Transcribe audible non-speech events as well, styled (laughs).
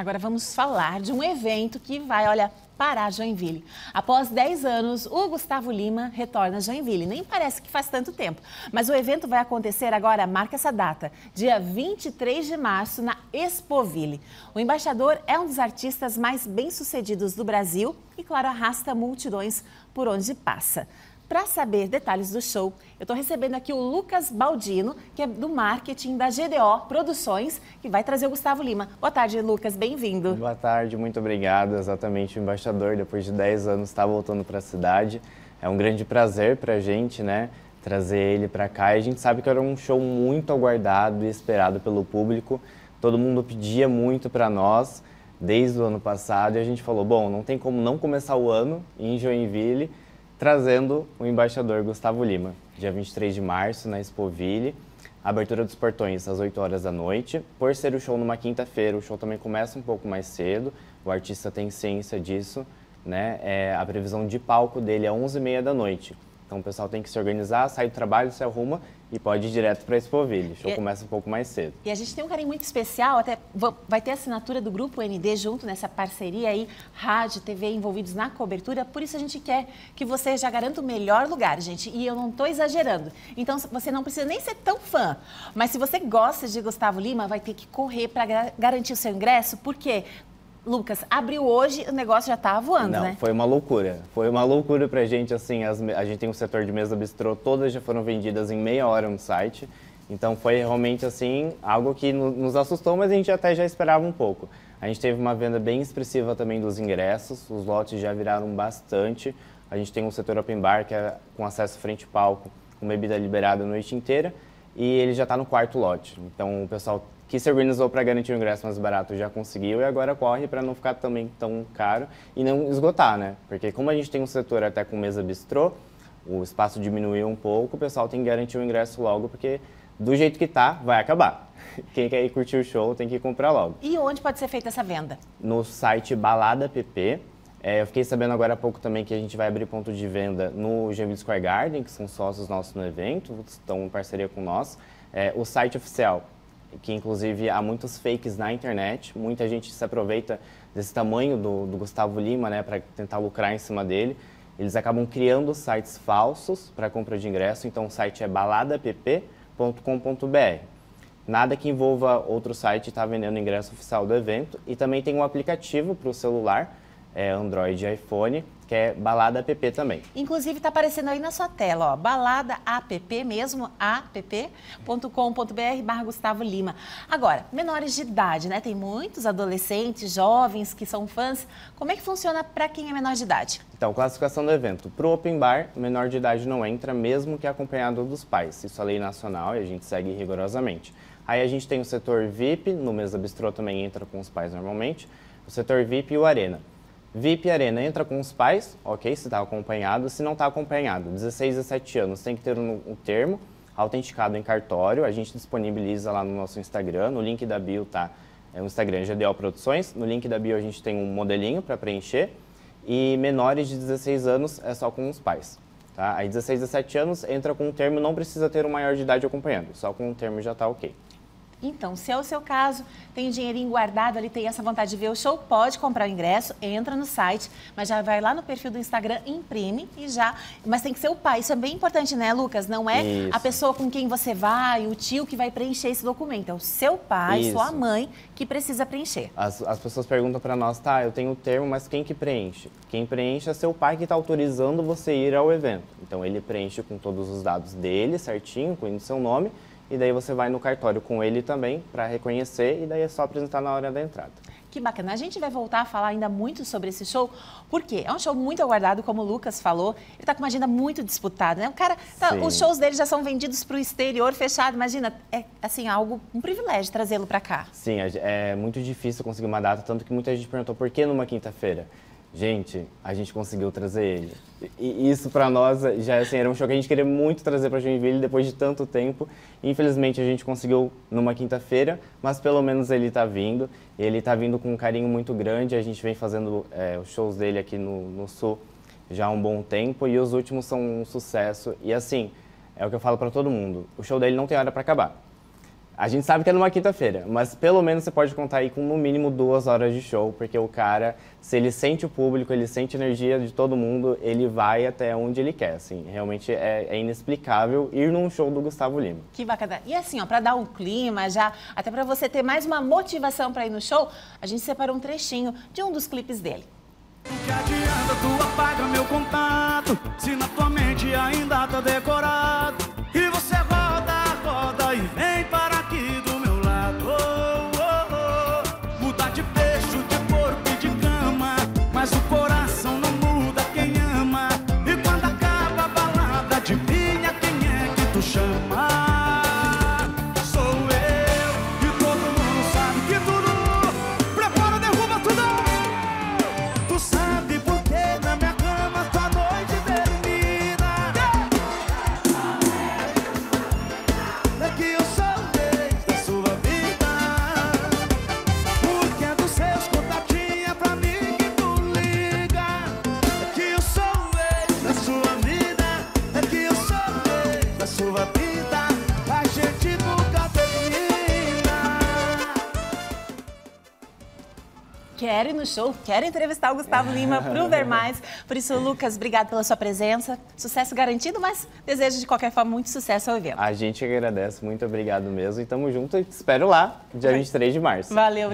Agora vamos falar de um evento que vai, olha, parar Joinville. Após 10 anos, o Gustavo Lima retorna a Joinville. Nem parece que faz tanto tempo, mas o evento vai acontecer agora, marca essa data, dia 23 de março, na Expoville. O embaixador é um dos artistas mais bem-sucedidos do Brasil e, claro, arrasta multidões por onde passa. Para saber detalhes do show, eu estou recebendo aqui o Lucas Baldino, que é do marketing da GDO Produções, que vai trazer o Gustavo Lima. Boa tarde, Lucas, bem-vindo. Boa tarde, muito obrigado. Exatamente, o embaixador, depois de 10 anos, está voltando para a cidade. É um grande prazer para a gente, né? Trazer ele para cá. E a gente sabe que era um show muito aguardado e esperado pelo público. Todo mundo pedia muito para nós desde o ano passado e a gente falou: bom, não tem como não começar o ano em Joinville trazendo o embaixador Gustavo Lima, dia 23 de março, na Expoville. Abertura dos portões às 8 horas da noite. Por ser o show numa quinta-feira, o show também começa um pouco mais cedo. O artista tem ciência disso, né? É, a previsão de palco dele é 11h30 da noite. Então o pessoal tem que se organizar, sai do trabalho, se arruma e pode ir direto para Expo Village. O show é- começa um pouco mais cedo. E a gente tem um carinho muito especial, até vai ter assinatura do Grupo ND junto nessa parceria aí, rádio, TV envolvidos na cobertura. Por isso a gente quer que você já garanta o melhor lugar, gente. E eu não estou exagerando. Então você não precisa nem ser tão fã. Mas se você gosta de Gustavo Lima, vai ter que correr para garantir o seu ingresso, porque Lucas, abriu hoje, o negócio já tá voando, Não, né? Foi uma loucura. Foi uma loucura pra gente, assim, as, a gente tem um setor de mesa bistrô, todas já foram vendidas em meia hora no site. Então foi realmente assim, algo que nos assustou, mas a gente até já esperava um pouco. A gente teve uma venda bem expressiva também dos ingressos, os lotes já viraram bastante. A gente tem um setor open bar que é com acesso frente palco, com bebida liberada a noite inteira, e ele já está no quarto lote. Então o pessoal que se organizou para garantir um ingresso mais barato já conseguiu e agora corre para não ficar também tão caro e não esgotar, né? Porque como a gente tem um setor até com mesa bistrô, o espaço diminuiu um pouco, o pessoal tem que garantir o ingresso logo, porque do jeito que tá, vai acabar. (laughs) Quem quer ir curtir o show tem que comprar logo. E onde pode ser feita essa venda? No site Balada PP. É, eu fiquei sabendo agora há pouco também que a gente vai abrir ponto de venda no Gemini Square Garden, que são sócios nossos no evento, estão em parceria com nós. É, o site oficial que inclusive há muitos fakes na internet, muita gente se aproveita desse tamanho do, do Gustavo Lima, né, para tentar lucrar em cima dele. Eles acabam criando sites falsos para compra de ingresso, então o site é baladapp.com.br. Nada que envolva outro site estar tá vendendo ingresso oficial do evento. E também tem um aplicativo para o celular, é Android e iPhone, que é Balada App também. Inclusive está aparecendo aí na sua tela, ó, Balada App mesmo, app.com.br Gustavo Lima. Agora, menores de idade, né? Tem muitos adolescentes, jovens que são fãs. Como é que funciona para quem é menor de idade? Então, classificação do evento. Para o Open Bar, menor de idade não entra, mesmo que acompanhado dos pais. Isso é lei nacional e a gente segue rigorosamente. Aí a gente tem o setor VIP, no mesa bistrô também entra com os pais normalmente, o setor VIP e o Arena. VIP Arena entra com os pais, ok, se está acompanhado. Se não está acompanhado, 16 a 17 anos, tem que ter um, um, termo autenticado em cartório. A gente disponibiliza lá no nosso Instagram, no link da bio tá é, o Instagram GDO Produções. No link da bio a gente tem um modelinho para preencher. E menores de 16 anos é só com os pais. Tá? Aí 16 a 17 anos entra com um termo, não precisa ter um maior de idade acompanhando, só com um termo já está ok. Então, se é o seu caso, tem dinheirinho guardado ali, tem essa vontade de ver o show, pode comprar o ingresso, entra no site, mas já vai lá no perfil do Instagram, imprime e já. Mas tem que ser o pai, isso é bem importante, né, Lucas? Não é isso. a pessoa com quem você vai, o tio que vai preencher esse documento, é o seu pai, isso. sua mãe que precisa preencher. As, as pessoas perguntam para nós, tá, eu tenho o termo, mas quem que preenche? Quem preenche é seu pai que está autorizando você ir ao evento. Então ele preenche com todos os dados dele, certinho, incluindo seu nome e daí você vai no cartório com ele também para reconhecer e daí é só apresentar na hora da entrada. Que bacana. A gente vai voltar a falar ainda muito sobre esse show, porque é um show muito aguardado, como o Lucas falou. Ele está com uma agenda muito disputada, né? O cara, tá, os shows dele já são vendidos para o exterior, fechado. Imagina, é assim, algo, um privilégio trazê-lo para cá. Sim, é muito difícil conseguir uma data, tanto que muita gente perguntou por que numa quinta-feira gente, a gente conseguiu trazer ele. E isso para nós já assim, era um show que a gente queria muito trazer para Joinville depois de tanto tempo. Infelizmente a gente conseguiu numa quinta-feira, mas pelo menos ele está vindo. Ele está vindo com um carinho muito grande. A gente vem fazendo é, os shows dele aqui no, no Sul já há um bom tempo e os últimos são um sucesso. E assim, é o que eu falo para todo mundo: o show dele não tem hora para acabar. A gente sabe que é numa quinta-feira, mas pelo menos você pode contar aí com no mínimo duas horas de show, porque o cara, se ele sente o público, ele sente a energia de todo mundo, ele vai até onde ele quer, assim. Realmente é, é inexplicável ir num show do Gustavo Lima. Que bacana. E assim, ó, para dar um clima já, até para você ter mais uma motivação para ir no show, a gente separou um trechinho de um dos clipes dele. Que adianta tu apaga meu contato, se na tua mente ainda tá decorado, e você roda, roda e vem pra quer ir no show, quer entrevistar o Gustavo Lima para o Ver Mais. Por isso, Lucas, obrigado pela sua presença. Sucesso garantido, mas desejo de qualquer forma muito sucesso ao evento. A gente agradece, muito obrigado mesmo. E tamo junto e te espero lá, dia 23 de março. Valeu.